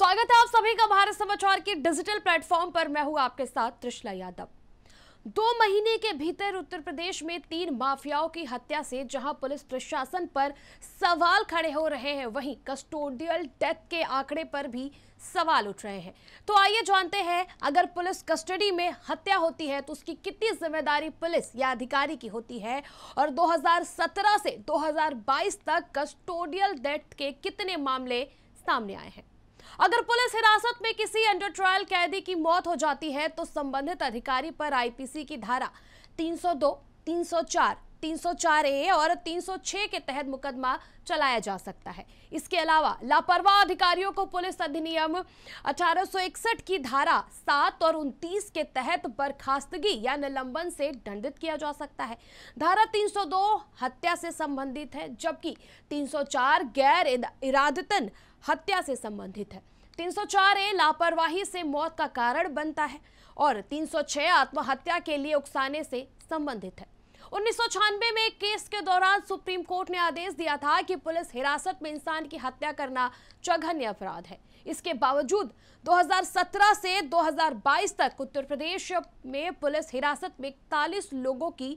स्वागत है आप सभी का भारत समाचार के डिजिटल प्लेटफॉर्म पर मैं हूं आपके साथ त्रिशला यादव दो महीने के भीतर उत्तर प्रदेश में तीन माफियाओं की हत्या से जहां पुलिस प्रशासन पर सवाल खड़े हो रहे हैं वहीं कस्टोडियल डेथ के आंकड़े पर भी सवाल उठ रहे हैं तो आइए जानते हैं अगर पुलिस कस्टडी में हत्या होती है तो उसकी कितनी जिम्मेदारी पुलिस या अधिकारी की होती है और 2017 से 2022 तक कस्टोडियल डेथ के कितने मामले सामने आए हैं अगर पुलिस हिरासत में किसी अंडर ट्रायल कैदी की मौत हो जाती है तो संबंधित अधिकारी पर आईपीसी की धारा 302, 304, 304 ए और 306 के तहत मुकदमा चलाया जा सकता है इसके अलावा लापरवाह अधिकारियों को पुलिस अधिनियम 1861 की धारा 7 और 29 के तहत बर्खास्तगी या निलंबन से दंडित किया जा सकता है धारा 302 हत्या से संबंधित है जबकि 304 गैर इरादतन हत्या से संबंधित है 304 ए लापरवाही से मौत का कारण बनता है और 306 आत्महत्या के लिए उकसाने से संबंधित है 1996 में एक केस के दौरान सुप्रीम कोर्ट ने आदेश दिया था कि पुलिस हिरासत में इंसान की हत्या करना जघन्य अपराध है इसके बावजूद 2017 से 2022 तक उत्तर प्रदेश में पुलिस हिरासत में इकतालीस लोगों की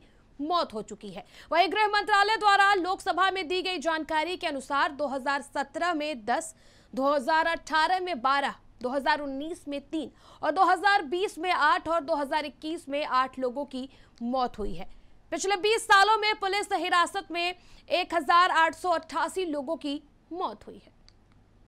मौत हो चुकी है वहीं गृह मंत्रालय द्वारा लोकसभा में दी गई जानकारी के अनुसार 2017 में 10, दो में बारह 2019 में तीन और 2020 में आठ और 2021 में आठ लोगों की मौत हुई है पिछले 20 सालों में पुलिस हिरासत में एक लोगों की मौत हुई है